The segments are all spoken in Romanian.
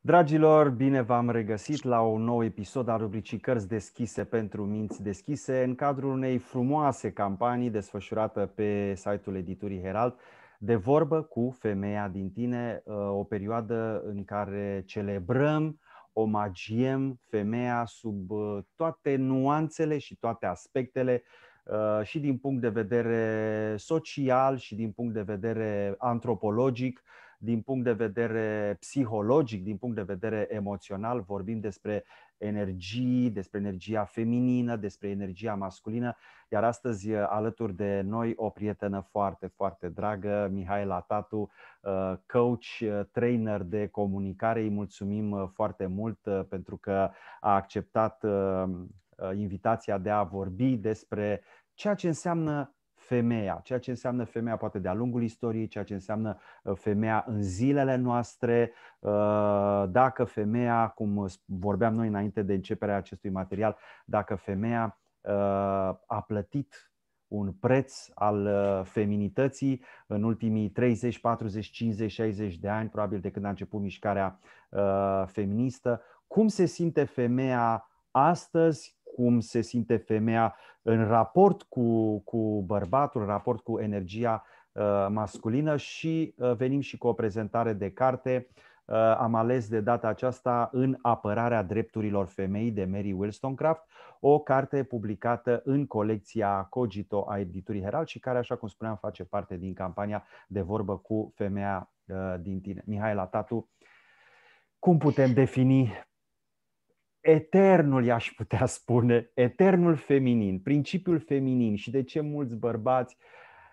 Dragilor, bine v-am regăsit la un nou episod al rubricii Cărți deschise pentru minți deschise în cadrul unei frumoase campanii desfășurată pe site-ul editurii Herald de vorbă cu femeia din tine, ă, o perioadă în care celebrăm, omagiem femeia sub ă, toate nuanțele și toate aspectele ă, și din punct de vedere social și din punct de vedere antropologic, din punct de vedere psihologic, din punct de vedere emoțional, vorbim despre energii, despre energia feminină, despre energia masculină, iar astăzi uh, alături de noi o prietenă foarte, foarte dragă, Mihaela Tatu, uh, coach, uh, trainer de comunicare. Îi mulțumim foarte mult pentru că a acceptat invitația de a vorbi despre ceea ce înseamnă femeia, ceea ce înseamnă femeia poate de-a lungul istoriei, ceea ce înseamnă uh, femeia în zilele noastre, uh, dacă femeia, cum vorbeam noi înainte de începerea acestui material, dacă femeia uh, a plătit un preț al feminității în ultimii 30, 40, 50, 60 de ani, probabil de când a început mișcarea feministă. Cum se simte femeia astăzi? cum se simte femeia în raport cu, cu bărbatul, în raport cu energia uh, masculină și uh, venim și cu o prezentare de carte. Uh, am ales de data aceasta În apărarea drepturilor femei de Mary Wollstonecraft, o carte publicată în colecția Cogito a editurii Herald și care, așa cum spuneam, face parte din campania de vorbă cu femeia din tine. Mihaela Tatu, cum putem defini eternul, i-aș putea spune, eternul feminin, principiul feminin și de ce mulți bărbați,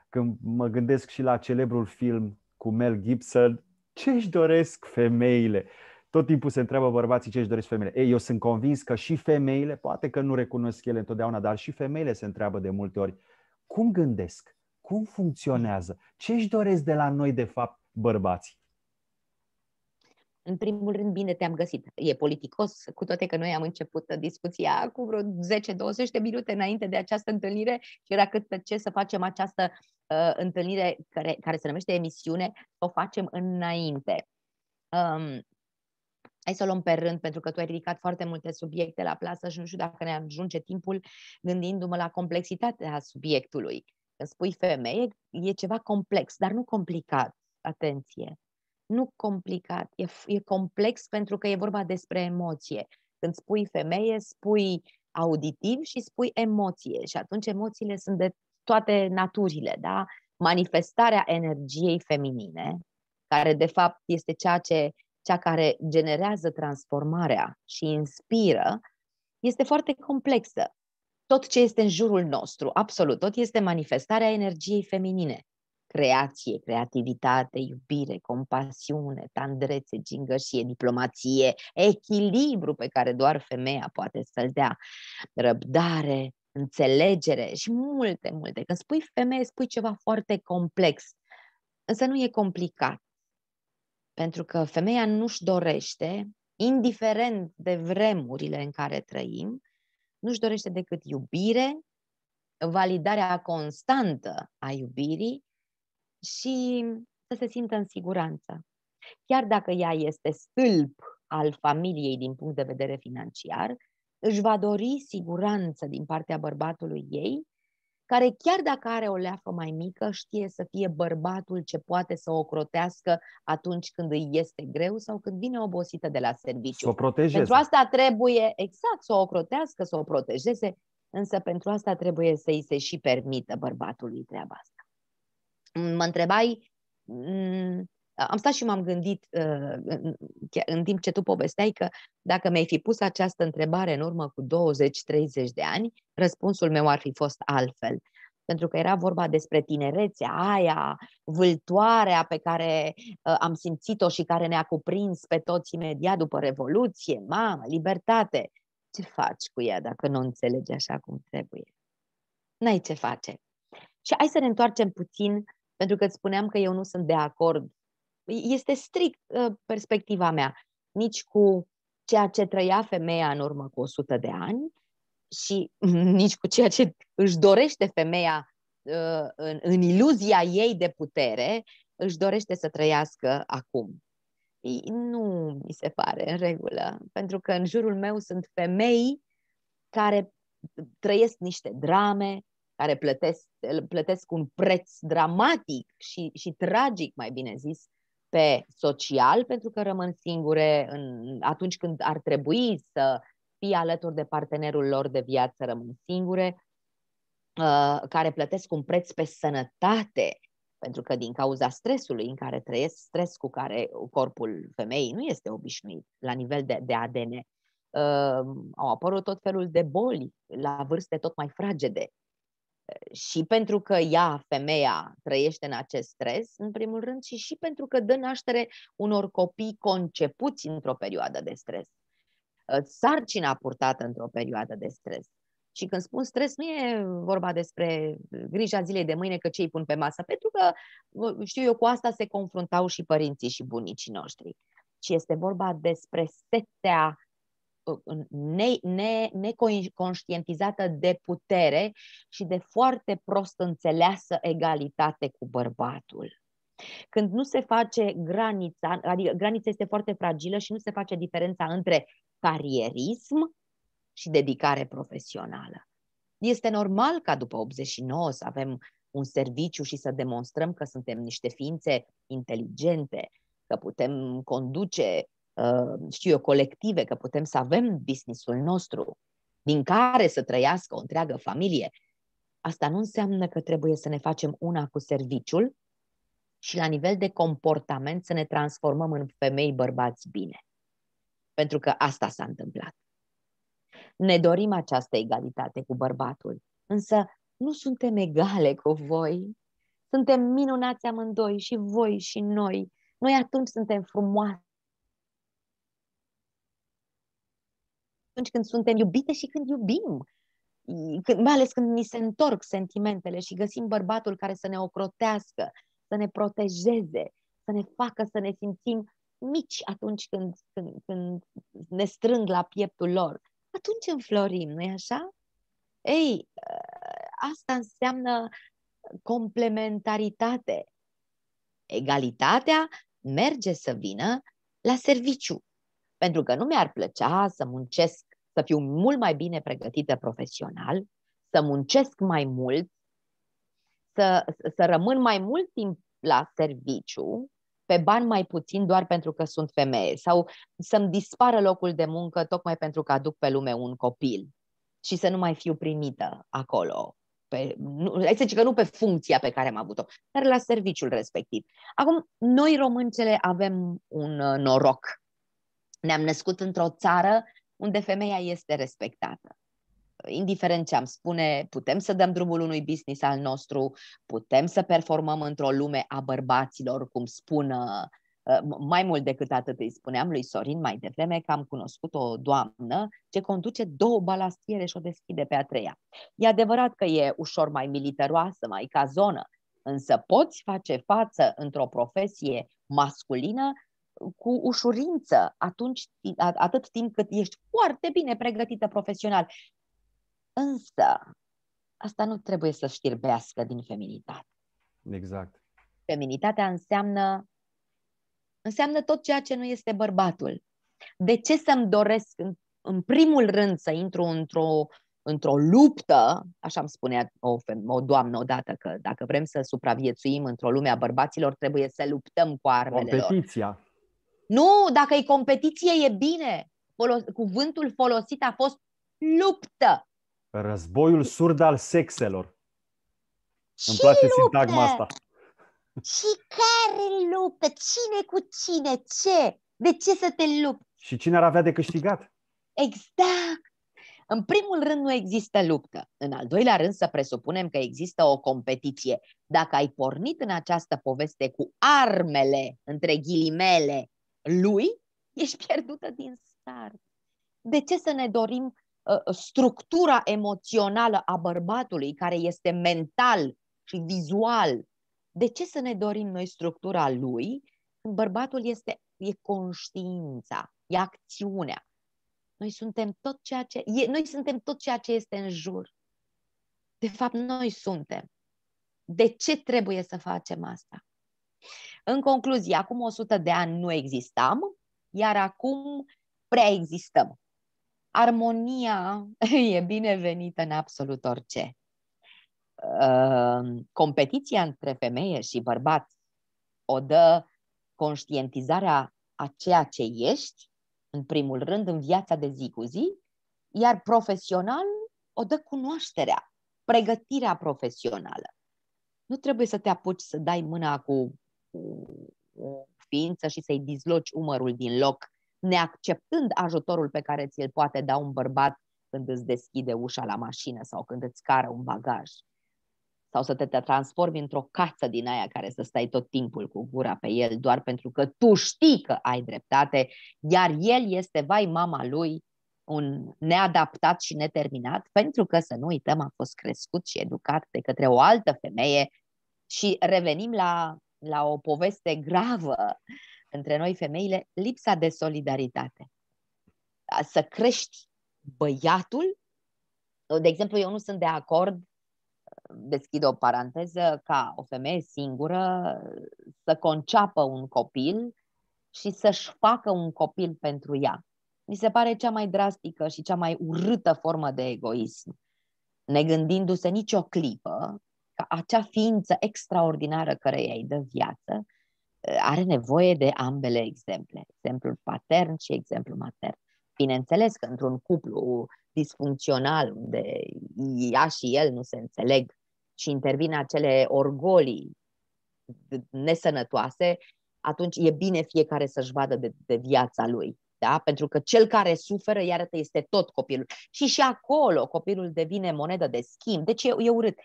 când mă gândesc și la celebrul film cu Mel Gibson, ce își doresc femeile? Tot timpul se întreabă bărbații ce își doresc femeile. Ei, eu sunt convins că și femeile, poate că nu recunosc ele întotdeauna, dar și femeile se întreabă de multe ori, cum gândesc? Cum funcționează? Ce își doresc de la noi, de fapt, bărbații? În primul rând, bine te-am găsit. E politicos, cu toate că noi am început discuția cu vreo 10-20 de minute înainte de această întâlnire și era cât pe ce să facem această uh, întâlnire care, care se numește emisiune, o facem înainte. Um, Hai să o luăm pe rând, pentru că tu ai ridicat foarte multe subiecte la plasă și nu știu dacă ne ajunge timpul gândindu-mă la complexitatea subiectului. Când spui femeie, e ceva complex, dar nu complicat. Atenție! nu complicat, e, e complex pentru că e vorba despre emoție. Când spui femeie, spui auditiv și spui emoție și atunci emoțiile sunt de toate naturile, da? Manifestarea energiei feminine, care de fapt este ceea ce cea care generează transformarea și inspiră, este foarte complexă. Tot ce este în jurul nostru, absolut, tot este manifestarea energiei feminine creație, creativitate, iubire, compasiune, tandrețe, gingășie, diplomație, echilibru pe care doar femeia poate să-l dea, răbdare, înțelegere și multe, multe. Când spui femeie, spui ceva foarte complex, însă nu e complicat. Pentru că femeia nu-și dorește, indiferent de vremurile în care trăim, nu-și dorește decât iubire, validarea constantă a iubirii și să se simtă în siguranță. Chiar dacă ea este stâlp al familiei din punct de vedere financiar, își va dori siguranță din partea bărbatului ei, care chiar dacă are o leafă mai mică, știe să fie bărbatul ce poate să o crotească atunci când îi este greu sau când vine obosită de la serviciu. Să o protejeze. Pentru asta trebuie, exact, să o crotească, să o protejeze, însă pentru asta trebuie să îi se și permită bărbatului treaba asta mă întrebai, mm, am stat și m-am gândit uh, în timp ce tu povesteai că dacă mi-ai fi pus această întrebare în urmă cu 20-30 de ani, răspunsul meu ar fi fost altfel pentru că era vorba despre tinerețea aia, vâltoarea pe care uh, am simțit-o și care ne-a cuprins pe toți imediat după Revoluție, mamă, libertate. Ce faci cu ea dacă nu înțelegi așa cum trebuie? N-ai ce face. Și hai să ne întoarcem puțin pentru că îți spuneam că eu nu sunt de acord. Este strict uh, perspectiva mea, nici cu ceea ce trăia femeia în urmă cu 100 de ani și nici cu ceea ce își dorește femeia uh, în, în iluzia ei de putere, își dorește să trăiască acum. Nu mi se pare în regulă, pentru că în jurul meu sunt femei care trăiesc niște drame, care plătesc, plătesc un preț dramatic și, și tragic, mai bine zis, pe social, pentru că rămân singure în, atunci când ar trebui să fie alături de partenerul lor de viață, rămân singure, uh, care plătesc un preț pe sănătate, pentru că din cauza stresului în care trăiesc, stres cu care corpul femeii nu este obișnuit la nivel de, de ADN, uh, au apărut tot felul de boli la vârste tot mai fragede, și pentru că ea, femeia, trăiește în acest stres, în primul rând, și și pentru că dă naștere unor copii concepuți într-o perioadă de stres. Ă, sarcina purtată într-o perioadă de stres. Și când spun stres, nu e vorba despre grija zilei de mâine că cei pun pe masă, pentru că, știu eu, cu asta se confruntau și părinții și bunicii noștri. Ci este vorba despre setea neconștientizată ne, ne de putere și de foarte prost înțeleasă egalitate cu bărbatul. Când nu se face granița, adică granița este foarte fragilă și nu se face diferența între carierism și dedicare profesională. Este normal ca după 89 să avem un serviciu și să demonstrăm că suntem niște ființe inteligente, că putem conduce Uh, știu eu, colective, că putem să avem businessul nostru, din care să trăiască o întreagă familie, asta nu înseamnă că trebuie să ne facem una cu serviciul și la nivel de comportament să ne transformăm în femei bărbați bine. Pentru că asta s-a întâmplat. Ne dorim această egalitate cu bărbatul, însă nu suntem egale cu voi. Suntem minunați amândoi, și voi și noi. Noi atunci suntem frumoase atunci când suntem iubite și când iubim. Când, mai ales când ni se întorc sentimentele și găsim bărbatul care să ne ocrotească, să ne protejeze, să ne facă să ne simțim mici atunci când, când, când ne strâng la pieptul lor. Atunci înflorim, nu-i așa? Ei, ă, asta înseamnă complementaritate. Egalitatea merge să vină la serviciu. Pentru că nu mi-ar plăcea să muncesc să fiu mult mai bine pregătită profesional, să muncesc mai mult, să, să rămân mai mult timp la serviciu, pe bani mai puțin doar pentru că sunt femeie sau să-mi dispară locul de muncă tocmai pentru că aduc pe lume un copil și să nu mai fiu primită acolo. Pe, nu, hai să zic că nu pe funcția pe care am avut-o, dar la serviciul respectiv. Acum, noi româncele avem un uh, noroc. Ne-am născut într-o țară unde femeia este respectată. Indiferent ce am spune, putem să dăm drumul unui business al nostru, putem să performăm într-o lume a bărbaților, cum spună uh, mai mult decât atât îi spuneam lui Sorin mai devreme că am cunoscut o doamnă ce conduce două balastiere și o deschide pe a treia. E adevărat că e ușor mai militaroasă, mai cazonă, însă poți face față într-o profesie masculină cu ușurință atunci, atât timp cât ești foarte bine pregătită profesional. Însă, asta nu trebuie să știrbească din feminitate. Exact. Feminitatea înseamnă înseamnă tot ceea ce nu este bărbatul. De ce să-mi doresc în, în primul rând să intru într-o, într-o luptă, așa îmi spunea o, o doamnă odată, că dacă vrem să supraviețuim într-o lume a bărbaților, trebuie să luptăm cu armele Competiția. Lor. Nu, dacă e competiție, e bine. Folos- cuvântul folosit a fost luptă. Războiul surd al sexelor. Ce Îmi place luptă? sintagma asta. Și care luptă? Cine cu cine? Ce? De ce să te lupți? Și cine ar avea de câștigat? Exact! În primul rând nu există luptă. În al doilea rând să presupunem că există o competiție. Dacă ai pornit în această poveste cu armele, între ghilimele, lui, ești pierdută din start. De ce să ne dorim uh, structura emoțională a bărbatului, care este mental și vizual? De ce să ne dorim noi structura lui când bărbatul este, e conștiința, e acțiunea? Noi suntem tot ceea ce, e, noi suntem tot ceea ce este în jur. De fapt, noi suntem. De ce trebuie să facem asta? În concluzie, acum 100 de ani nu existam, iar acum prea existăm. Armonia e binevenită în absolut orice. Ă, competiția între femeie și bărbat o dă conștientizarea a ceea ce ești, în primul rând, în viața de zi cu zi, iar profesional o dă cunoașterea, pregătirea profesională. Nu trebuie să te apuci să dai mâna cu Uh, ființă și să-i dizloci umărul din loc, neacceptând ajutorul pe care ți-l poate da un bărbat când îți deschide ușa la mașină sau când îți cară un bagaj. Sau să te transformi într-o cață din aia care să stai tot timpul cu gura pe el doar pentru că tu știi că ai dreptate, iar el este, vai mama lui, un neadaptat și neterminat, pentru că, să nu uităm, a fost crescut și educat de către o altă femeie și revenim la la o poveste gravă între noi femeile, lipsa de solidaritate. Să crești băiatul, de exemplu, eu nu sunt de acord, deschid o paranteză, ca o femeie singură să conceapă un copil și să-și facă un copil pentru ea. Mi se pare cea mai drastică și cea mai urâtă formă de egoism negândindu-se nicio clipă acea ființă extraordinară care ai dă viață, eh, are nevoie de ambele exemple, exemplul patern și exemplul matern. Bineînțeles că într-un cuplu disfuncțional, unde ea și el nu se înțeleg și intervin acele orgolii nesănătoase, atunci e bine fiecare să-și vadă de, de viața lui. Da? Pentru că cel care suferă, iarătă, este tot copilul. Și și acolo copilul devine monedă de schimb. Deci e, e urât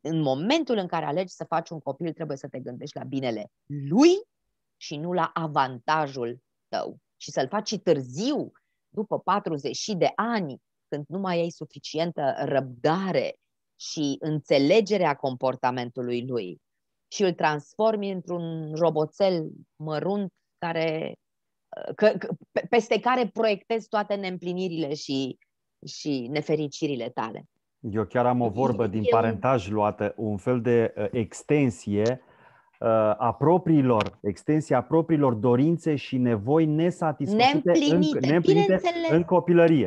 în momentul în care alegi să faci un copil, trebuie să te gândești la binele lui și nu la avantajul tău. Și să-l faci și târziu, după 40 de ani, când nu mai ai suficientă răbdare și înțelegerea comportamentului lui și îl transformi într-un roboțel mărunt care, că, că, peste care proiectezi toate neîmplinirile și, și nefericirile tale. Eu chiar am o vorbă din parentaj luată, un fel de uh, uh, extensie a propriilor, extensia propriilor dorințe și nevoi nesatisfăcute neîmplinite, în, neîmplinite în copilărie.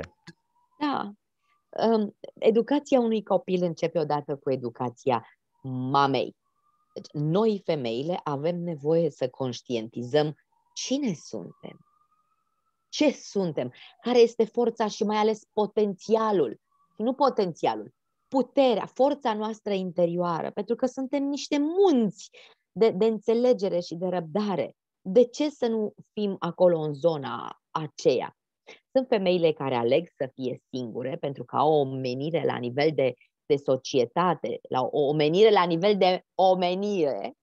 Da. Um, educația unui copil începe odată cu educația mamei. Deci, noi, femeile, avem nevoie să conștientizăm cine suntem, ce suntem, care este forța și mai ales potențialul și nu potențialul, puterea, forța noastră interioară, pentru că suntem niște munți de, de înțelegere și de răbdare. De ce să nu fim acolo în zona aceea? Sunt femeile care aleg să fie singure pentru că au o menire la nivel de, de societate, la o, o menire la nivel de omenire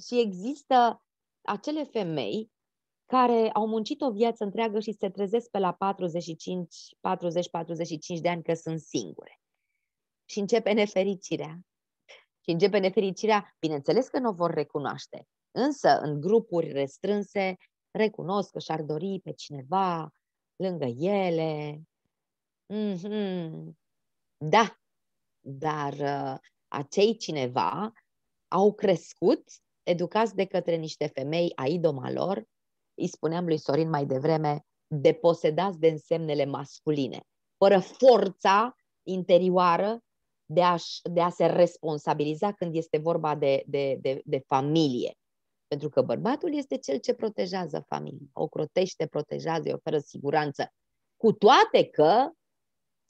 și există acele femei care au muncit o viață întreagă și se trezesc pe la 45, 40-45 de ani că sunt singure. Și începe nefericirea. Și începe nefericirea, bineînțeles că nu o vor recunoaște, însă în grupuri restrânse recunosc că și-ar dori pe cineva lângă ele. Mm-hmm. Da, dar uh, acei cineva au crescut educați de către niște femei a idoma lor, îi spuneam lui Sorin mai devreme, deposedați de însemnele masculine, fără forța interioară de a, de a se responsabiliza când este vorba de, de, de, de familie. Pentru că bărbatul este cel ce protejează familia, o crotește, protejează, îi oferă siguranță. Cu toate că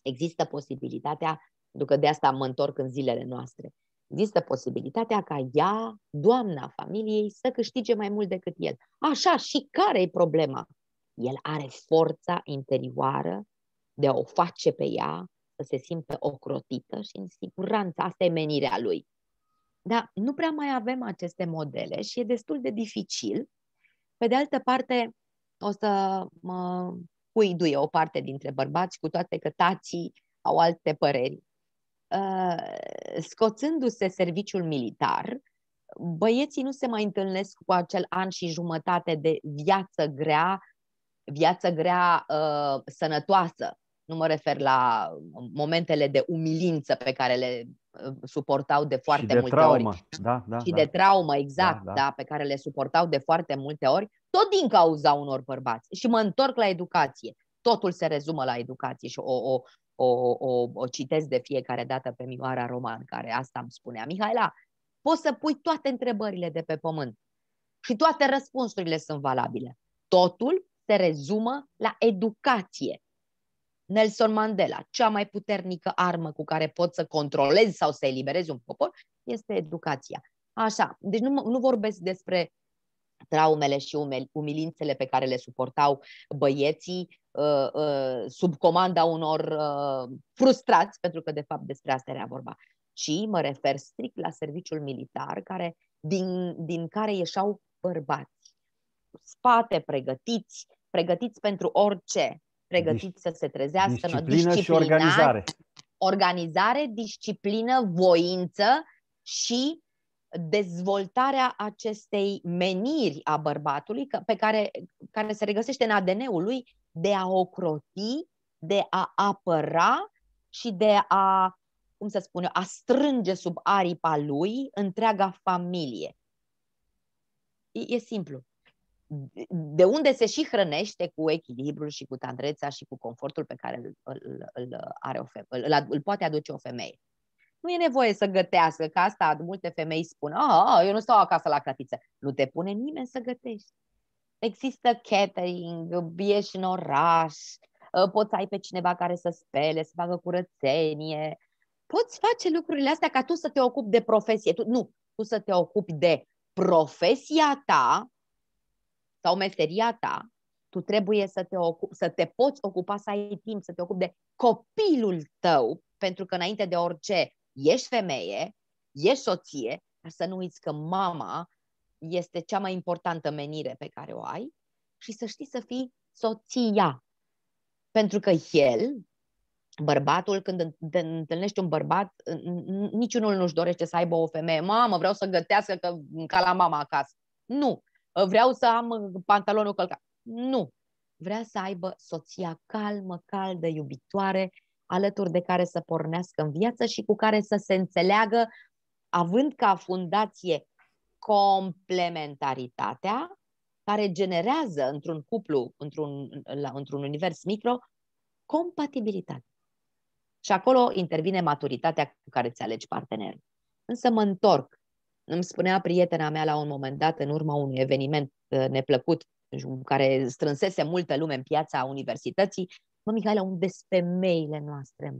există posibilitatea, pentru că de asta mă întorc în zilele noastre, există posibilitatea ca ea, doamna familiei, să câștige mai mult decât el. Așa, și care e problema? El are forța interioară de a o face pe ea să se simtă ocrotită și în siguranță. Asta e menirea lui. Dar nu prea mai avem aceste modele și e destul de dificil. Pe de altă parte, o să mă cuiduie o parte dintre bărbați, cu toate că tații au alte păreri Uh, scoțându-se serviciul militar, băieții nu se mai întâlnesc cu acel an și jumătate de viață grea, viață grea uh, sănătoasă. Nu mă refer la momentele de umilință pe care le uh, suportau de foarte și de multe traumă. ori. Da, da, și da. de traumă, exact, da, da. Da, pe care le suportau de foarte multe ori, tot din cauza unor bărbați. Și mă întorc la educație. Totul se rezumă la educație și o, o, o, o, o citesc de fiecare dată pe Mioara Roman, care asta îmi spunea. Mihaela, poți să pui toate întrebările de pe pământ și toate răspunsurile sunt valabile. Totul se rezumă la educație. Nelson Mandela, cea mai puternică armă cu care poți să controlezi sau să eliberezi un popor, este educația. Așa, deci nu, nu vorbesc despre traumele și umilințele pe care le suportau băieții Uh, uh, sub comanda unor uh, frustrați, pentru că de fapt despre asta era vorba, ci mă refer strict la serviciul militar care, din, din care ieșau bărbați. Spate, pregătiți, pregătiți pentru orice, pregătiți să se trezească. Disciplină și organizare. Organizare, disciplină, voință și dezvoltarea acestei meniri a bărbatului pe care, care se regăsește în ADN-ul lui de a ocroti, de a apăra și de a, cum să spun eu, a strânge sub aripa lui întreaga familie. E, e simplu. De unde se și hrănește cu echilibrul și cu tandrețea și cu confortul pe care îl, îl, îl, are o feme- îl, îl poate aduce o femeie. Nu e nevoie să gătească, că asta multe femei spun, ah, eu nu stau acasă la cratiță. Nu te pune nimeni să gătești. Există catering, ieși în oraș, ă, poți să ai pe cineva care să spele, să facă curățenie. Poți face lucrurile astea ca tu să te ocupi de profesie. Tu, nu, tu să te ocupi de profesia ta sau meseria ta, tu trebuie să te, ocup, să te poți ocupa, să ai timp, să te ocupi de copilul tău, pentru că înainte de orice ești femeie, ești soție, dar să nu uiți că mama este cea mai importantă menire pe care o ai și să știi să fii soția. Pentru că el, bărbatul, când întâlnești un bărbat, niciunul nu-și dorește să aibă o femeie. Mamă, vreau să gătească că, ca la mama acasă. Nu. Vreau să am uh, pantalonul călcat. Nu. Vrea să aibă soția calmă, caldă, iubitoare, alături de care să pornească în viață și cu care să se înțeleagă, având ca fundație complementaritatea care generează într-un cuplu, într-un, la, într-un univers micro, compatibilitate. Și acolo intervine maturitatea cu care îți alegi partenerul. Însă mă întorc. Îmi spunea prietena mea la un moment dat, în urma unui eveniment uh, neplăcut, deci, care strânsese multă lume în piața universității, mă, Mihaela, unde sunt femeile noastre,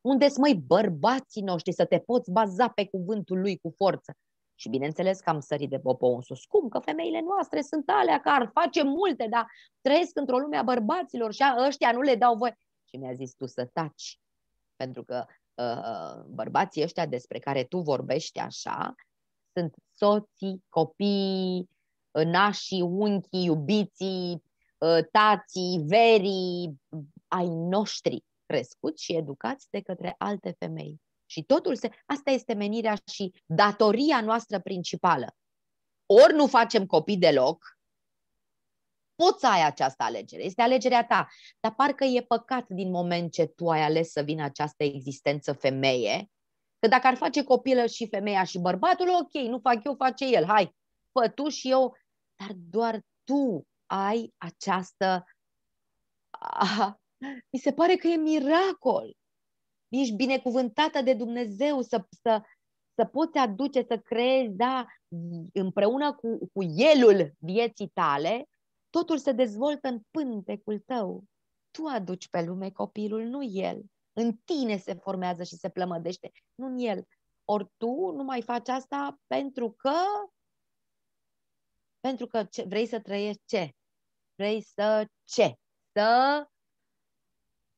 unde sunt, măi, bărbații noștri, să te poți baza pe cuvântul lui cu forță. Și bineînțeles că am sărit de popo în sus. Cum? Că femeile noastre sunt alea, care ar face multe, dar trăiesc într-o lume a bărbaților și a, ăștia nu le dau voie. Și mi-a zis tu să taci, pentru că uh, bărbații ăștia despre care tu vorbești așa sunt soții, copii, uh, nașii, unchii, iubiții, uh, tații, verii, ai noștri crescuți și educați de către alte femei. Și totul se... Asta este menirea și datoria noastră principală. Ori nu facem copii deloc, poți să ai această alegere, este alegerea ta, dar parcă e păcat din moment ce tu ai ales să vină această existență femeie, că dacă ar face copilă și femeia și bărbatul, ok, nu fac eu, face el, hai, fă tu și eu, dar doar tu ai această... mi se pare că e miracol ești binecuvântată de Dumnezeu să, să, să poți aduce, să creezi, da, împreună cu, cu elul vieții tale, totul se dezvoltă în pântecul tău. Tu aduci pe lume copilul, nu el. În tine se formează și se plămădește, nu în el. Ori tu nu mai faci asta pentru că pentru că ce, vrei să trăiești ce? Vrei să ce? Să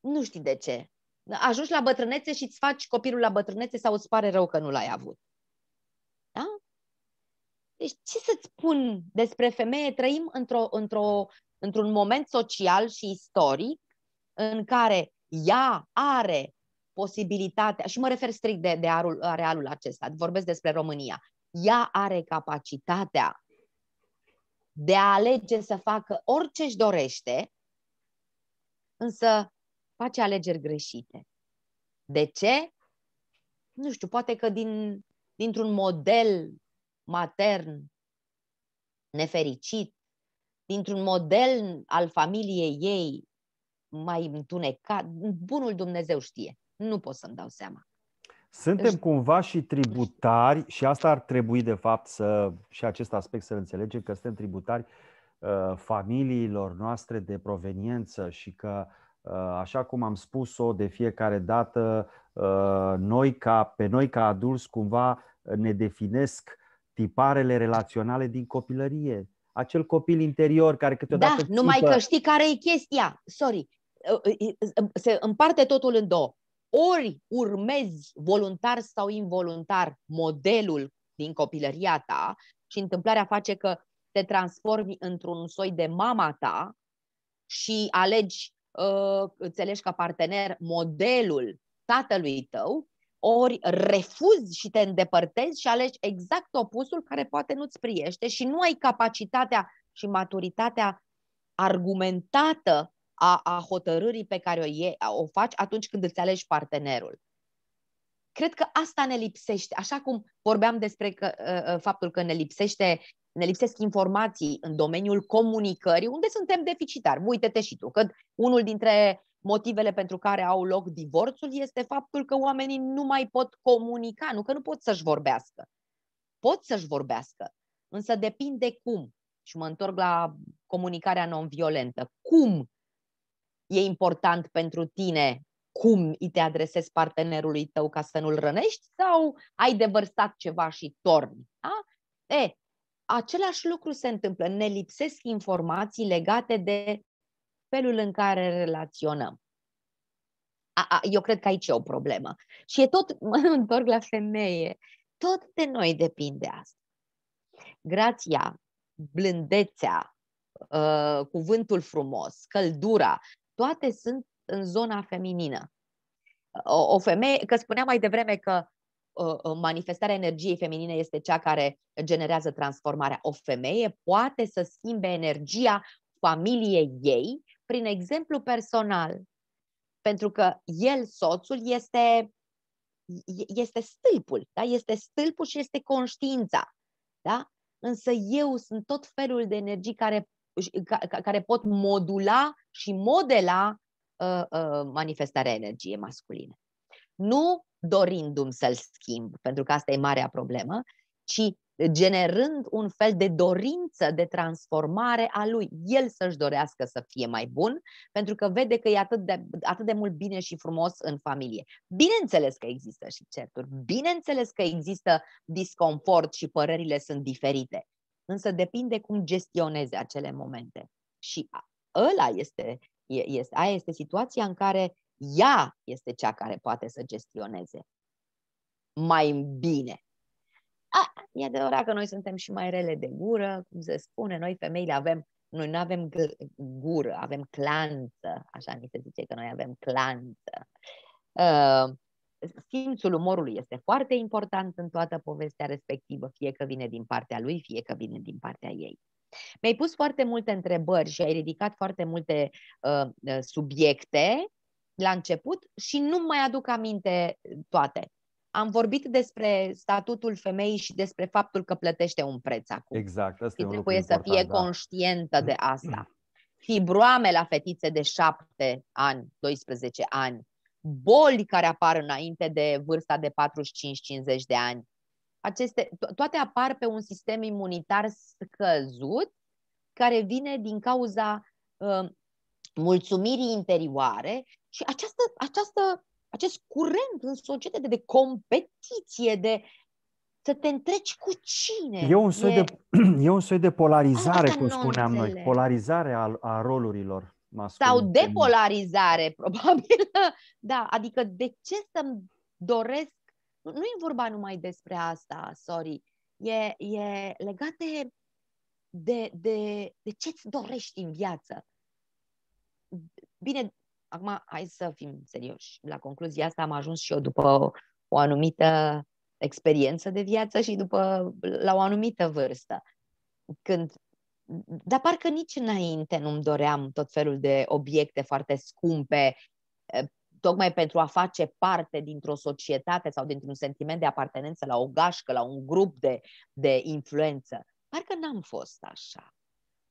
nu știi de ce ajungi la bătrânețe și îți faci copilul la bătrânețe sau îți pare rău că nu l-ai avut. Da? Deci ce să-ți spun despre femeie? Trăim într-o, într-o, într-un moment social și istoric în care ea are posibilitatea, și mă refer strict de, de arul, arealul acesta, vorbesc despre România, ea are capacitatea de a alege să facă orice își dorește, însă face alegeri greșite. De ce? Nu știu, poate că din, dintr-un model matern nefericit, dintr-un model al familiei ei mai întunecat, bunul Dumnezeu știe. Nu pot să-mi dau seama. Suntem cumva și tributari și asta ar trebui de fapt să și acest aspect să înțelegem că suntem tributari uh, familiilor noastre de proveniență și că uh, Uh, așa cum am spus-o de fiecare dată, uh, noi ca, pe noi ca adulți cumva uh, ne definesc tiparele relaționale din copilărie. Acel copil interior care câteodată... Da, țipă... numai că știi care e chestia. Sorry. Se împarte totul în două. Ori urmezi voluntar sau involuntar modelul din copilăria ta și întâmplarea face că te transformi într-un soi de mama ta și alegi Uh, înțelegi ca partener modelul tatălui tău, ori refuzi și te îndepărtezi și alegi exact opusul care poate nu-ți priește și nu ai capacitatea și maturitatea argumentată a, a hotărârii pe care o, e, o faci atunci când îți alegi partenerul. Cred că asta ne lipsește, așa cum vorbeam despre că, uh, uh, faptul că ne lipsește ne lipsesc informații în domeniul comunicării, unde suntem deficitari. Uite-te și tu, că unul dintre motivele pentru care au loc divorțul este faptul că oamenii nu mai pot comunica, nu că nu pot să-și vorbească. Pot să-și vorbească, însă depinde cum. Și mă întorc la comunicarea non-violentă. Cum e important pentru tine cum îi te adresezi partenerului tău ca să nu-l rănești sau ai devărsat ceva și torni. Da? E, Același lucru se întâmplă, ne lipsesc informații legate de felul în care relaționăm. A, a, eu cred că aici e o problemă. Și e tot, mă întorc la femeie, tot de noi depinde asta. Grația, blândețea, uh, cuvântul frumos, căldura, toate sunt în zona feminină. O, o femeie, că spuneam mai devreme că Uh, uh, manifestarea energiei feminine este cea care generează transformarea. O femeie poate să schimbe energia familiei ei prin exemplu personal. Pentru că el, soțul, este, este stâlpul, da? este stâlpul și este conștiința. Da? Însă eu sunt tot felul de energii care, care pot modula și modela uh, uh, manifestarea energiei masculine. Nu dorindu-mi să-l schimb, pentru că asta e marea problemă, ci generând un fel de dorință de transformare a lui. El să-și dorească să fie mai bun, pentru că vede că e atât de, atât de mult bine și frumos în familie. Bineînțeles că există și certuri, bineînțeles că există disconfort și părerile sunt diferite, însă depinde cum gestioneze acele momente. Și ăla este, este, aia este situația în care ea este cea care poate să gestioneze mai bine. A, e adevărat că noi suntem și mai rele de gură, cum se spune, noi femeile avem, noi nu avem gură, avem clanță, așa ni se zice că noi avem clanță. Uh, simțul umorului este foarte important în toată povestea respectivă, fie că vine din partea lui, fie că vine din partea ei. Mi-ai pus foarte multe întrebări și ai ridicat foarte multe uh, subiecte la început și nu mai aduc aminte uh, toate. Am vorbit despre statutul femeii și despre faptul că plătește un preț acum. Exact, asta și e trebuie să fie da. conștientă de asta. Fibroame la fetițe de 7 ani, 12 ani, boli care apar înainte de vârsta de 45-50 de ani. Aceste, to- toate apar pe un sistem imunitar scăzut care vine din cauza uh, mulțumirii interioare și această, această, acest curent în societate de competiție, de să te întreci cu cine. E un soi, e... De, e un soi de polarizare, Asta cum spuneam noi, polarizare a, a rolurilor. Masculin. Sau depolarizare, probabil. da, adică de ce să-mi doresc nu e vorba numai despre asta, sorry. E, e legat de, de, de, de ce-ți dorești în viață. Bine, Acum, hai să fim serioși. La concluzia asta am ajuns și eu după o anumită experiență de viață și după la o anumită vârstă. Când dar parcă nici înainte nu-mi doream tot felul de obiecte foarte scumpe, eh, tocmai pentru a face parte dintr-o societate sau dintr-un sentiment de apartenență la o gașcă, la un grup de, de influență. Parcă n-am fost așa.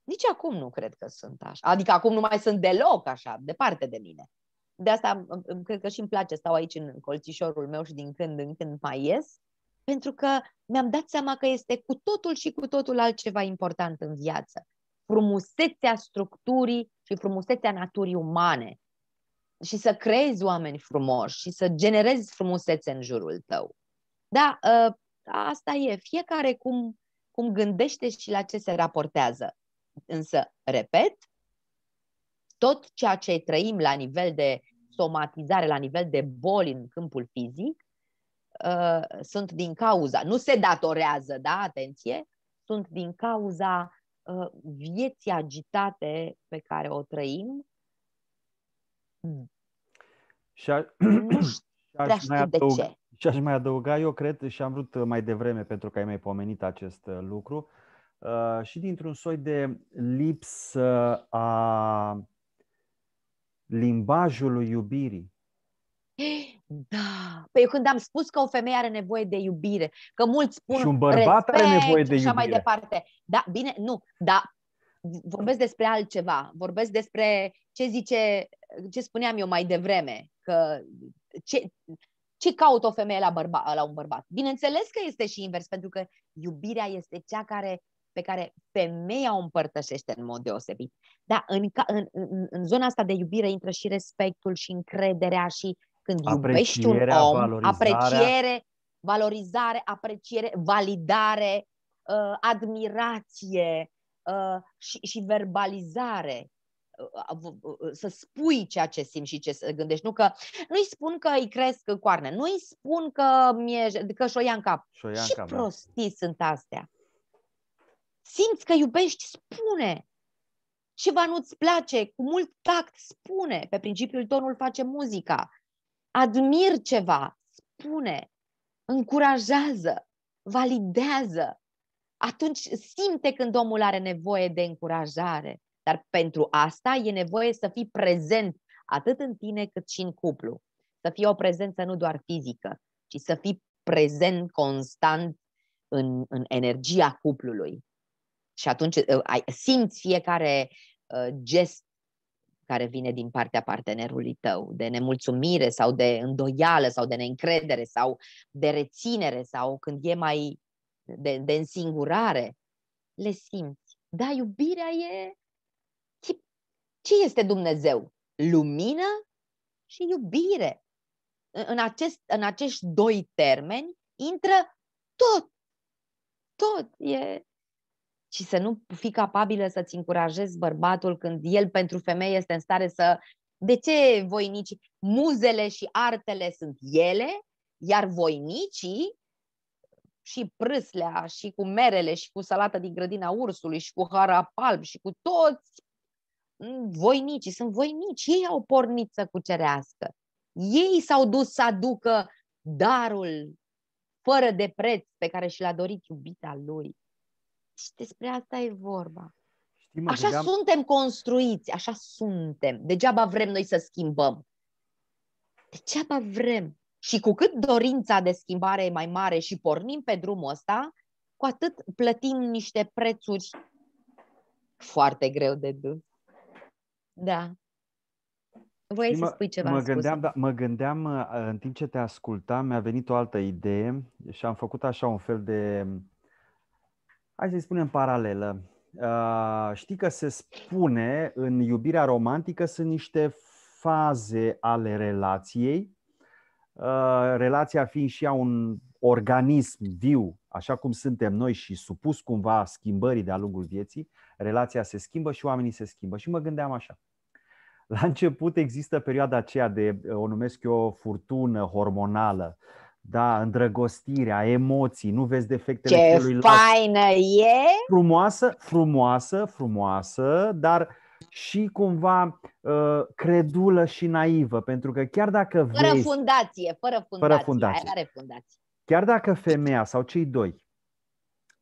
Nici acum nu cred că sunt așa. Adică acum nu mai sunt deloc așa, departe de mine. De asta cred că și îmi place, stau aici în colțișorul meu și din când în când mai ies, pentru că mi-am dat seama că este cu totul și cu totul altceva important în viață. Frumusețea structurii și frumusețea naturii umane. Și să creezi oameni frumoși și să generezi frumusețe în jurul tău. Da, ă, asta e. Fiecare cum, cum gândește și la ce se raportează. Însă, repet, tot ceea ce trăim la nivel de somatizare, la nivel de boli în câmpul fizic, uh, sunt din cauza, nu se datorează, da, atenție, sunt din cauza uh, vieții agitate pe care o trăim. Și, a... și, aș mai adăuga, de ce. Și aș mai adăuga, eu cred, și am vrut uh, mai devreme pentru că ai mai pomenit acest lucru, uh, Uh, și dintr-un soi de lipsă a limbajului iubirii. Da. Păi când am spus că o femeie are nevoie de iubire, că mulți spun și un bărbat respect, are nevoie de iubire. Și mai departe. Da, bine, nu, da. Vorbesc despre altceva. Vorbesc despre ce zice, ce spuneam eu mai devreme, că ce, ce caută o femeie la, bărba, la un bărbat? Bineînțeles că este și invers, pentru că iubirea este cea care pe care femeia o împărtășește în mod deosebit. Dar în, în, în, în zona asta de iubire intră și respectul și încrederea și când iubești un om, apreciere, valorizare, apreciere, validare, uh, admirație uh, și, și verbalizare uh, uh, uh, să spui ceea ce simți și ce să gândești. Nu că nu-i spun că îi cresc coarne, nu-i spun că, mie, că șoia în cap. și în cap, da. prostii da. sunt astea simți că iubești, spune. Ceva nu-ți place, cu mult tact, spune. Pe principiul tonul face muzica. Admir ceva, spune. Încurajează, validează. Atunci simte când omul are nevoie de încurajare. Dar pentru asta e nevoie să fii prezent atât în tine cât și în cuplu. Să fii o prezență nu doar fizică, ci să fii prezent constant în, în energia cuplului. Și atunci uh, ai, simți fiecare uh, gest care vine din partea partenerului tău, de nemulțumire sau de îndoială sau de neîncredere sau de reținere sau când e mai de, de însingurare, le simți. Da, iubirea e... Ce este Dumnezeu? Lumină și iubire. În, acest, în acești doi termeni intră tot. Tot. E, și să nu fii capabilă să-ți încurajezi bărbatul când el pentru femeie este în stare să... De ce voinici? Muzele și artele sunt ele, iar voinicii și prâslea și cu merele și cu salata din grădina ursului și cu hara harapalb și cu toți mm, voinicii, sunt voinici, ei au pornit să cucerească. Ei s-au dus să aducă darul fără de preț pe care și l-a dorit iubita lui. Și despre asta e vorba. Știi, mă, așa degeaba... suntem construiți, așa suntem. Degeaba vrem noi să schimbăm. Degeaba vrem. Și cu cât dorința de schimbare e mai mare și pornim pe drumul ăsta, cu atât plătim niște prețuri foarte greu de dus. Da. Voi să spui ceva. Mă gândeam, da, mă gândeam, uh, în timp ce te ascultam, mi-a venit o altă idee și am făcut așa un fel de hai să-i spunem paralelă. Uh, știi că se spune în iubirea romantică sunt niște faze ale relației, uh, relația fiind și ea un organism viu, așa cum suntem noi și supus cumva schimbării de-a lungul vieții, relația se schimbă și oamenii se schimbă. Și mă gândeam așa. La început există perioada aceea de, o numesc eu, furtună hormonală, uh, da, îndrăgostirea, emoții, nu vezi defectele Ce celuilalt. faină e! Frumoasă, frumoasă, frumoasă, dar și cumva uh, credulă și naivă, pentru că chiar dacă fără vezi... Fundație, fără fundație, fără fundație. Are fundație. Chiar dacă femeia sau cei doi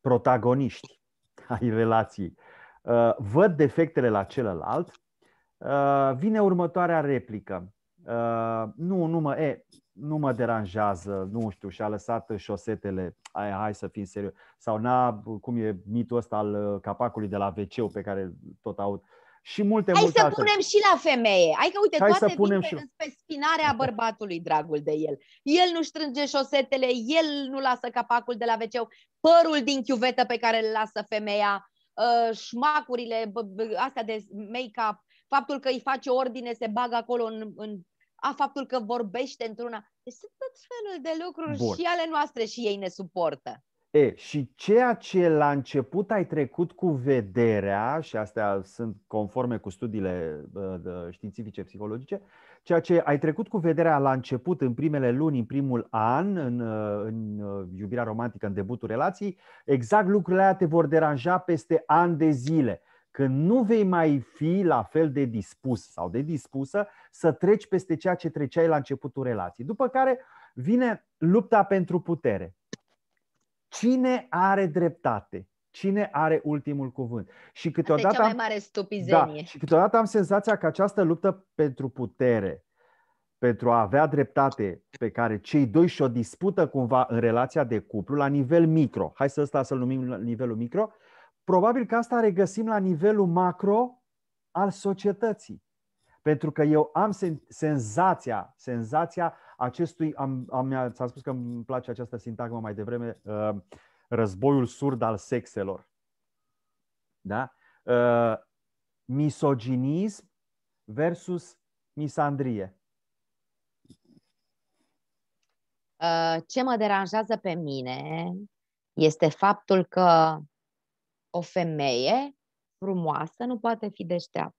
protagoniști ai relației uh, văd defectele la celălalt, uh, vine următoarea replică. Uh, nu, nu mă, e, nu mă deranjează, nu știu, și-a lăsat șosetele, aia, hai să fim serios. Sau n-a, cum e mitul ăsta al uh, capacului de la wc pe care tot aud. Și multe, Hai multe să alte. punem și la femeie. Hai că uite, Hai toate să punem și... pe spinarea bărbatului, dragul de el. El nu strânge șosetele, el nu lasă capacul de la wc părul din chiuvetă pe care îl lasă femeia, uh, șmacurile, astea de make-up, faptul că îi face ordine, se bagă acolo în, în a faptul că vorbește într-una. Deci sunt tot felul de lucruri Bun. și ale noastre și ei ne suportă. E, și ceea ce la început ai trecut cu vederea, și astea sunt conforme cu studiile științifice psihologice, ceea ce ai trecut cu vederea la început, în primele luni, în primul an, în, uh, în uh, iubirea romantică, în debutul relației, exact lucrurile aia te vor deranja peste ani de zile. Că nu vei mai fi la fel de dispus sau de dispusă să treci peste ceea ce treceai la începutul relației. După care vine lupta pentru putere. Cine are dreptate? Cine are ultimul cuvânt? Și câteodată Asta e cea mai mare stupizenie. Da, și câteodată am senzația că această luptă pentru putere, pentru a avea dreptate pe care cei doi și-o dispută cumva în relația de cuplu, la nivel micro, hai să ăsta să-l numim la nivelul micro, uh, Probabil că asta regăsim la nivelul macro al societății. Pentru că eu am sen- senzația, senzația acestui, am, am, ți-am spus că îmi place această sintagmă mai devreme, uh, războiul surd al sexelor. Da? Uh, misoginism versus misandrie. Uh, ce mă deranjează pe mine este faptul că o femeie frumoasă nu poate fi deșteaptă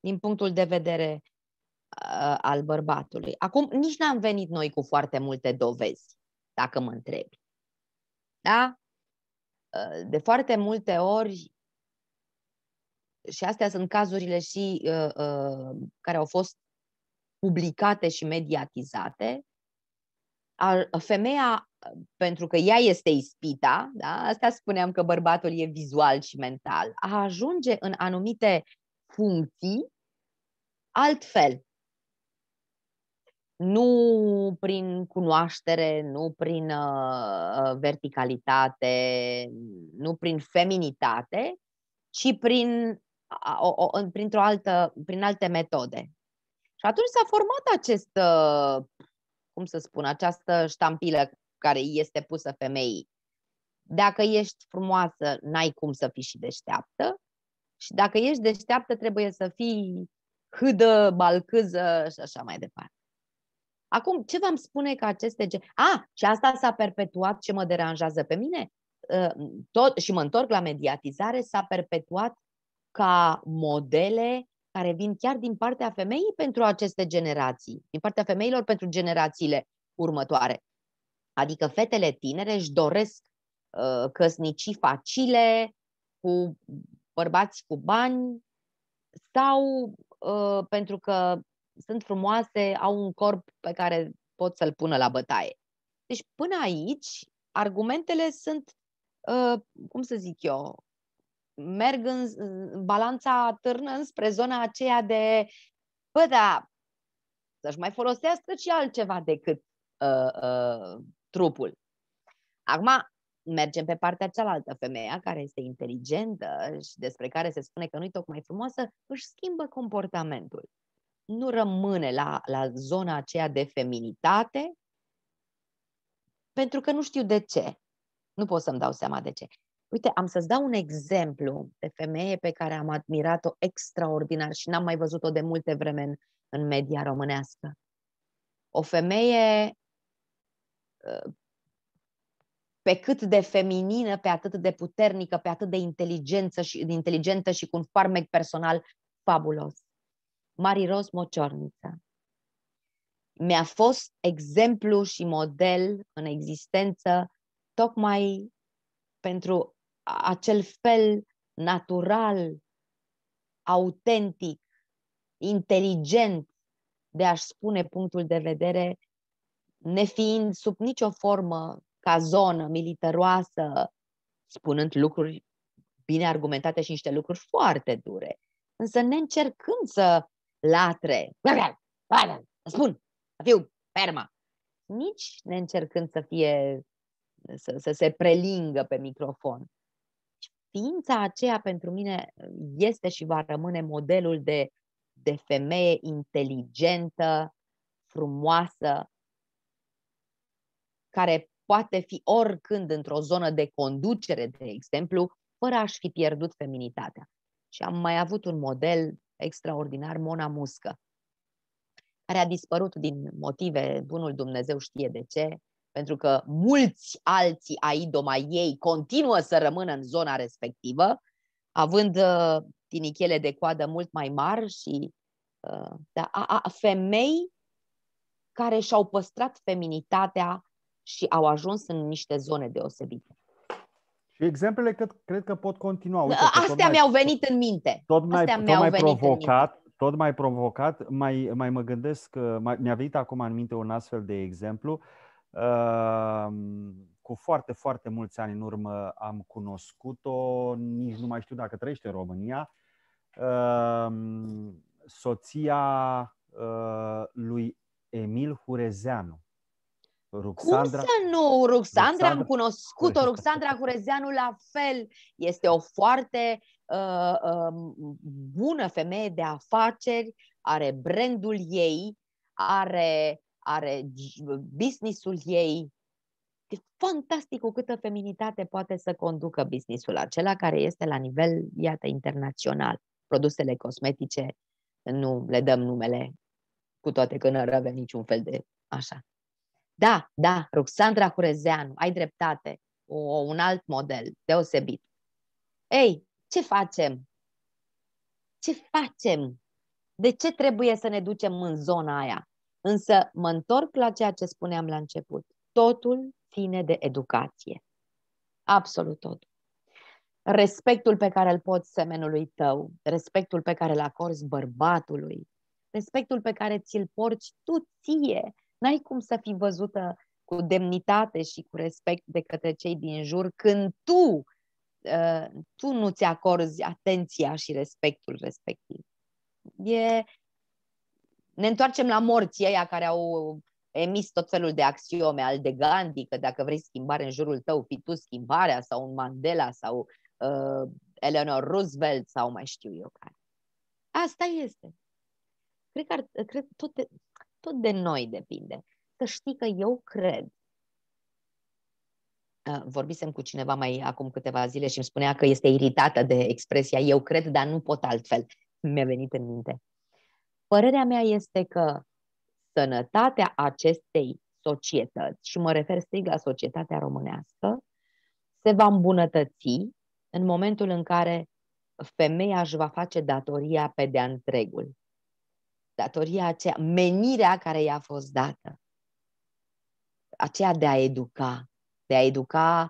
din punctul de vedere uh, al bărbatului. Acum, nici n-am venit noi cu foarte multe dovezi, dacă mă întrebi. Da? Uh, de foarte multe ori, și astea sunt cazurile și uh, uh, care au fost publicate și mediatizate, a, femeia pentru că ea este ispita, da? asta spuneam că bărbatul e vizual și mental, a ajunge în anumite funcții altfel. Nu prin cunoaștere, nu prin uh, uh verticalitate, nu prin feminitate, ci prin, o, o, printr-o altă, prin alte metode. Și atunci s-a format acest, uh, cum să spun, această ștampilă care este pusă femeii. Dacă ești frumoasă, n-ai cum să fii și deșteaptă. Și dacă ești deșteaptă, trebuie să fii hâdă, balcâză și așa mai departe. Acum, ce v-am spune că aceste... Gen... A, și asta s-a perpetuat ce mă deranjează pe mine. Ă, tot, și mă întorc la mediatizare, s-a perpetuat ca modele care vin chiar din partea femeii pentru aceste generații, din partea femeilor pentru generațiile următoare. Adică fetele tinere își doresc uh, căsnicii facile cu bărbați cu bani sau uh, pentru că sunt frumoase, au un corp pe care pot să-l pună la bătaie. Deci până aici, argumentele sunt, uh, cum să zic eu, merg în balanța târnă spre zona aceea de, bă, da, să-și mai folosească și altceva decât uh, uh, trupul. Acum mergem pe partea cealaltă. Femeia care este inteligentă și despre care se spune că nu-i tocmai frumoasă, își schimbă comportamentul. Nu rămâne la, la zona aceea de feminitate pentru că nu știu de ce. Nu pot să-mi dau seama de ce. Uite, am să-ți dau un exemplu de femeie pe care am admirat-o extraordinar și n-am mai văzut-o de multe vreme în, în media românească. O femeie pe cât de feminină, pe atât de puternică, pe atât de inteligență și, de inteligentă și cu un farmec personal fabulos. Mariros Mociorniță. Mi-a fost exemplu și model în existență tocmai pentru acel fel natural, autentic, inteligent de a-și spune punctul de vedere nefiind sub nicio formă ca zonă militaroasă, spunând lucruri bine argumentate și niște lucruri foarte dure, însă ne încercând să latre, spun, să fiu fermă, nici ne încercând să fie, să, să se prelingă pe microfon. Ființa aceea pentru mine este și va rămâne modelul de, de femeie inteligentă, frumoasă, care poate fi oricând într-o zonă de conducere, de exemplu, fără a-și fi pierdut feminitatea. Și am mai avut un model extraordinar, Mona Muscă, care a dispărut din motive, bunul Dumnezeu știe de ce, pentru că mulți alții ai domai ei continuă să rămână în zona respectivă, având uh, tinichele de coadă mult mai mari și uh, da, a, a, femei care și-au păstrat feminitatea și au ajuns în niște zone deosebite. Și exemplele cred, cred că pot continua. Uite, Astea mi-au venit în minte. Tot mai, Astea tot mi-au mai venit provocat, în minte. tot mai provocat, mai, mai mă gândesc, mai, mi-a venit acum în minte un astfel de exemplu. Uh, cu foarte, foarte mulți ani în urmă am cunoscut-o, nici nu mai știu dacă trăiește în România. Uh, soția uh, lui Emil Hurezeanu, Ruxandra... Cum să nu? Ruxandra, Ruxandra... am cunoscut-o, Ruxandra Curezeanu la fel. Este o foarte uh, uh, bună femeie de afaceri, are brandul ei, are, are businessul ei. E fantastic cu câtă feminitate poate să conducă businessul acela care este la nivel, iată, internațional. Produsele cosmetice, nu le dăm numele, cu toate că nu avea niciun fel de așa da, da, Ruxandra Hurezeanu, ai dreptate, o, un alt model deosebit. Ei, ce facem? Ce facem? De ce trebuie să ne ducem în zona aia? Însă mă întorc la ceea ce spuneam la început. Totul ține de educație. Absolut tot. Respectul pe care îl poți semenului tău, respectul pe care îl acorzi bărbatului, respectul pe care ți-l porci tu ție, n-ai cum să fii văzută cu demnitate și cu respect de către cei din jur când tu, uh, tu nu ți acorzi atenția și respectul respectiv. E... Ne întoarcem la morții aia care au emis tot felul de axiome al de Gandhi, că dacă vrei schimbare în jurul tău, fi tu schimbarea, sau un Mandela, sau uh, Eleanor Roosevelt, sau mai știu eu care. Asta este. Cred că ar, cred, tot, tot de noi depinde. Să știi că eu cred. Vorbisem cu cineva mai acum câteva zile și îmi spunea că este iritată de expresia eu cred, dar nu pot altfel. Mi-a venit în minte. Părerea mea este că sănătatea acestei societăți, și mă refer strict la societatea românească, se va îmbunătăți în momentul în care femeia își va face datoria pe de-a întregul datoria aceea, menirea care i-a fost dată. Aceea de a educa, de a educa,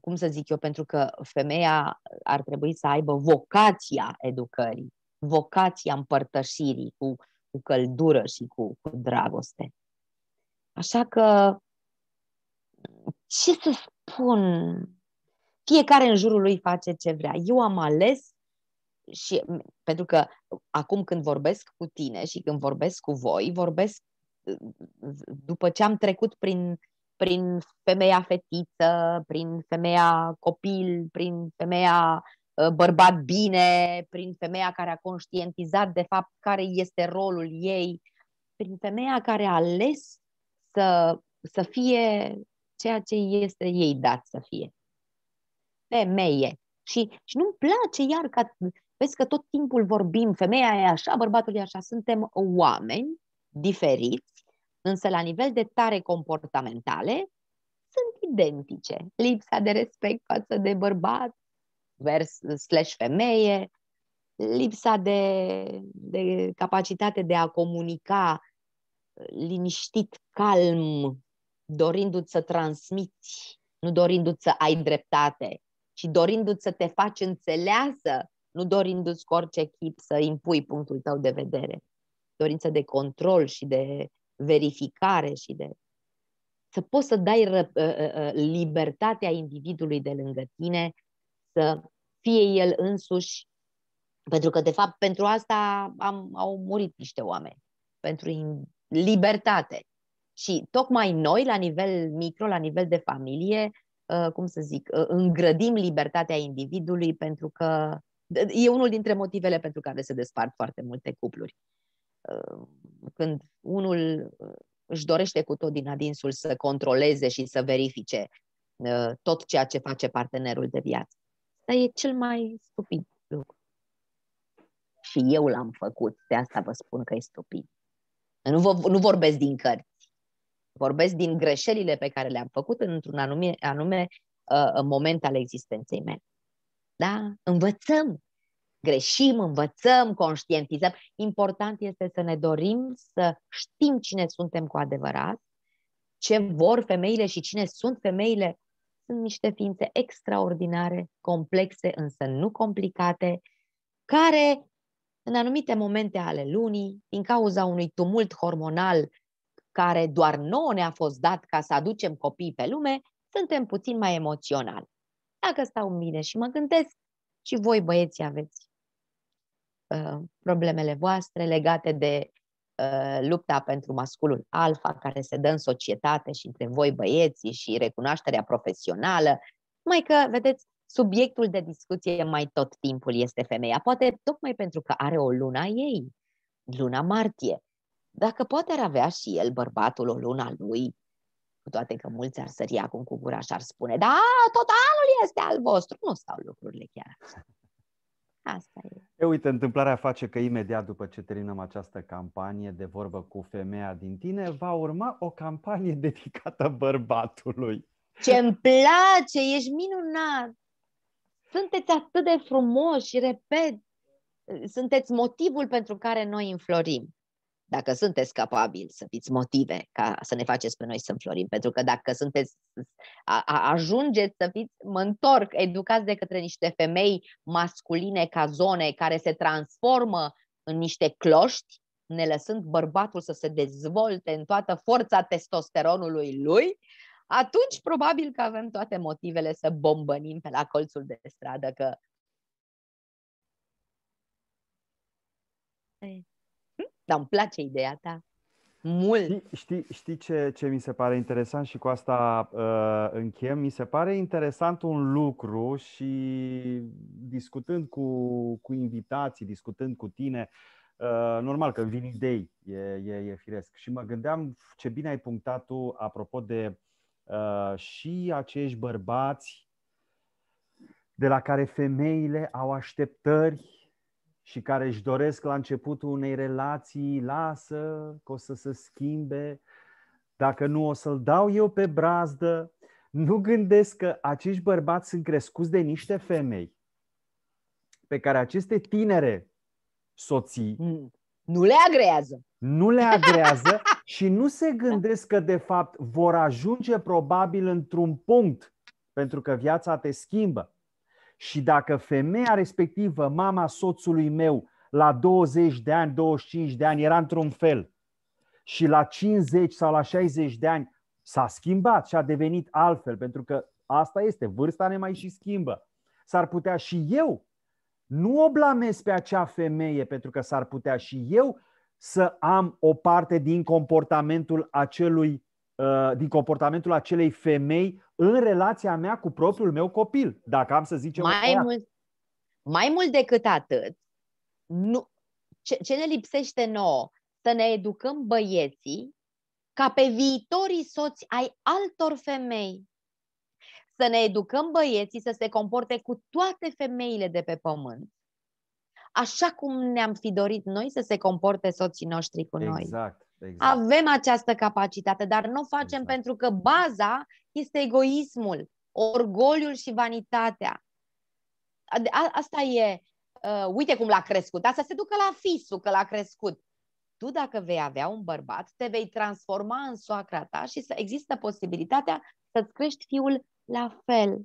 cum să zic eu, pentru că femeia ar trebui să aibă vocația educării, vocația împărtășirii cu, cu căldură și cu, cu dragoste. Așa că, ce să spun, fiecare în jurul lui face ce vrea. Eu am ales și pentru că acum când vorbesc cu tine și când vorbesc cu voi, vorbesc uh, după ce am trecut prin, prin femeia fetiță, prin femeia copil, prin femeia uh, bărbat bine, prin femeia care a conștientizat de fapt care este rolul ei, prin femeia care a ales să, să fie ceea ce este ei dat să fie. Femeie. Și, și nu-mi place iar ca Vezi că tot timpul vorbim, femeia e așa, bărbatul e așa, suntem oameni diferiți, însă la nivel de tare comportamentale sunt identice. Lipsa de respect față de bărbat vers, slash femeie, lipsa de, de capacitate de a comunica liniștit, calm, dorindu-ți să transmiți, nu dorindu-ți să ai dreptate, ci dorindu-ți să te faci înțeleasă nu dorindu-ți cu orice chip să impui punctul tău de vedere. Dorință de control și de verificare și de... Să poți să dai ră, ă, ă, ă, libertatea individului de lângă tine să fie el însuși, pentru că, de fapt, pentru asta am, au murit niște oameni, pentru libertate. Și tocmai noi, la nivel micro, la nivel de familie, cum să zic, îngrădim libertatea individului pentru că e unul dintre motivele pentru care se despart foarte multe cupluri. Uh, când unul uh, își dorește cu tot din adinsul să controleze și să verifice uh, tot ceea ce face partenerul de viață. Dar e cel mai stupid lucru. Și eu l-am făcut, de asta vă spun că e stupid. Nu, vă, nu vorbesc din cărți, vorbesc din greșelile pe care le-am făcut într-un anume, anume uh, moment al existenței mele. Da? Învățăm. Greșim, învățăm, conștientizăm. Important este să ne dorim să știm cine suntem cu adevărat, ce vor femeile și cine sunt femeile. Sunt niște ființe extraordinare, complexe, însă nu complicate, care în anumite momente ale lunii, din cauza unui tumult hormonal care doar nouă ne-a fost dat ca să aducem copii pe lume, suntem puțin mai emoționali. Dacă stau bine și mă gândesc, și voi băieții aveți uh, problemele voastre legate de uh, lupta pentru masculul alfa care se dă în societate și între voi băieții și recunoașterea profesională. Mai că, vedeți, subiectul de discuție mai tot timpul este femeia. Poate tocmai pentru că are o luna ei, luna martie. Dacă poate ar avea și el, bărbatul, o luna lui, toate că mulți ar sări acum cu gura și ar spune, da, totalul este al vostru. Nu stau lucrurile chiar așa. Asta e. e. Uite, întâmplarea face că imediat după ce terminăm această campanie de vorbă cu femeia din tine, va urma o campanie dedicată bărbatului. Ce îmi place, ești minunat! Sunteți atât de frumoși, repet, sunteți motivul pentru care noi înflorim dacă sunteți capabili să fiți motive ca să ne faceți pe noi să înflorim, pentru că dacă sunteți, a, a, ajungeți să fiți, mă întorc, educați de către niște femei masculine ca zone care se transformă în niște cloști, ne lăsând bărbatul să se dezvolte în toată forța testosteronului lui, atunci probabil că avem toate motivele să bombănim pe la colțul de stradă că dar îmi place ideea ta mult. Știi, știi, știi ce, ce mi se pare interesant și cu asta uh, încheiem? Mi se pare interesant un lucru și discutând cu, cu invitații, discutând cu tine, uh, normal că vin idei, e, e, e firesc. Și mă gândeam ce bine ai punctat tu apropo de uh, și acești bărbați de la care femeile au așteptări și care își doresc la începutul unei relații, lasă că o să se schimbe, dacă nu o să-l dau eu pe brazdă, nu gândesc că acești bărbați sunt crescuți de niște femei pe care aceste tinere soții mm. nu le agrează. Nu le agrează și nu se gândesc că, de fapt, vor ajunge probabil într-un punct, pentru că viața te schimbă. Și dacă femeia respectivă, mama soțului meu, la 20 de ani, 25 de ani, era într-un fel și la 50 sau la 60 de ani s-a schimbat și a devenit altfel, pentru că asta este, vârsta ne mai și schimbă. S-ar putea și eu, nu o blamez pe acea femeie, pentru că s-ar putea și eu să am o parte din comportamentul acelui uh, din comportamentul acelei femei în relația mea cu propriul meu copil, dacă am să zicem. Mai, mult, mai mult decât atât, nu, ce, ce ne lipsește nouă? Să ne educăm băieții ca pe viitorii soți ai altor femei. Să ne educăm băieții să se comporte cu toate femeile de pe pământ. Așa cum ne-am fi dorit noi să se comporte soții noștri cu exact. noi. Exact. Exact. Avem această capacitate, dar nu o facem exact. pentru că baza este egoismul, orgoliul și vanitatea. A, asta e, uh, uite cum l-a crescut, asta se ducă la fisul că l-a crescut. Tu dacă vei avea un bărbat, te vei transforma în soacra ta și să există posibilitatea să-ți crești fiul la fel.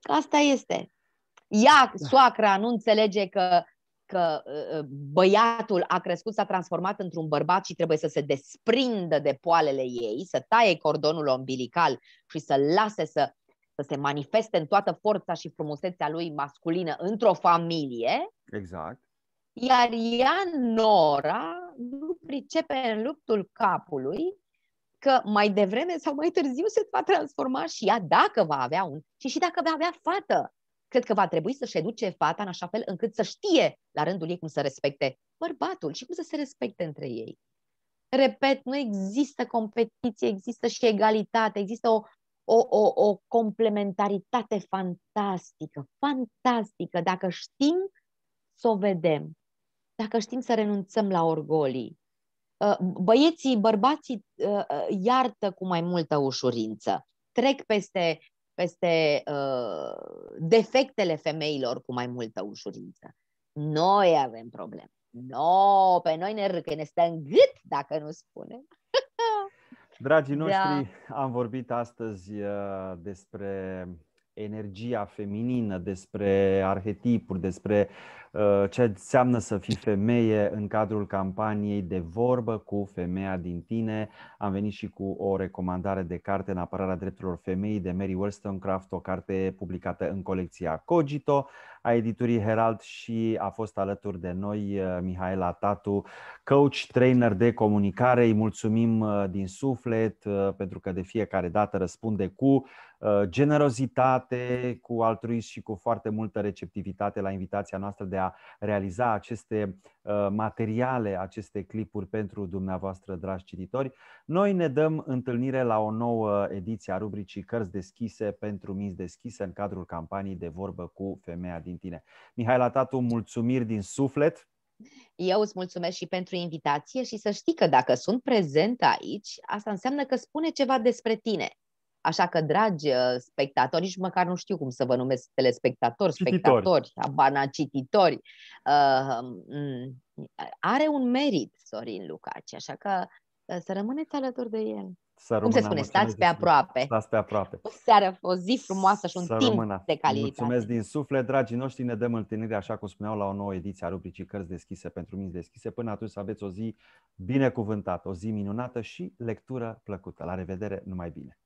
Asta este. Ea, da. soacra, nu înțelege că că uh, uh, băiatul a crescut, s-a transformat într-un bărbat și trebuie să se desprindă de poalele ei, să taie cordonul ombilical și să lase să, să se manifeste în toată forța și frumusețea lui masculină într-o familie. Exact. Iar ea, Nora, nu pricepe în luptul capului că mai devreme sau mai târziu se va transforma și ea dacă va avea un și și dacă va avea fată cred că va trebui să-și educe fata în așa fel încât să știe la rândul ei cum să respecte bărbatul și cum să se respecte între ei. Repet, nu există competiție, există și egalitate, există o, o, o, o complementaritate fantastică, fantastică, dacă știm să o vedem, dacă știm să renunțăm la orgolii. Uh, băieții, bărbații uh, uh, iartă cu mai multă ușurință, trec peste peste uh, defectele femeilor cu mai multă ușurință. Noi avem probleme. No, pe noi ne râcă, ne stă în gât dacă nu spunem. Dragii da. noștri, da. am vorbit astăzi uh, despre energia feminină, despre arhetipuri, despre uh, ce înseamnă să fii femeie în cadrul campaniei de vorbă cu femeia din tine. Am venit și cu o recomandare de carte în apărarea drepturilor femeii de Mary Wollstonecraft, o carte publicată în colecția Cogito a editurii Herald și a fost alături de noi uh, Mihaela Tatu, coach, trainer de comunicare. Îi mulțumim uh, din suflet pentru că de fiecare dată răspunde cu Uh, generozitate, cu altruism și cu foarte multă receptivitate la invitația noastră de a realiza aceste uh, materiale, aceste clipuri pentru dumneavoastră, dragi cititori. Noi ne dăm întâlnire la o nouă ediție a rubricii Cărți deschise pentru minți deschise în cadrul campaniei de vorbă cu femeia din tine. Mihai Tatu, mulțumiri din suflet! Eu îți mulțumesc și pentru invitație și să știi că dacă sunt prezent aici, asta înseamnă că spune ceva despre tine Așa că, dragi uh, spectatori, nici măcar nu știu cum să vă numesc telespectatori, spectatori, abana cititori, uh, mm, are un merit Sorin Lucaci, așa că uh, să rămâneți alături de el. Să Cum se spune, stați pe aproape. Stați pe aproape. O seară, o zi frumoasă și un să timp rămână. de calitate. Mulțumesc din suflet, dragii noștri, ne dăm întâlnire, așa cum spuneau, la o nouă ediție a rubricii Cărți deschise pentru minți deschise. Până atunci să aveți o zi binecuvântată, o zi minunată și lectură plăcută. La revedere, numai bine!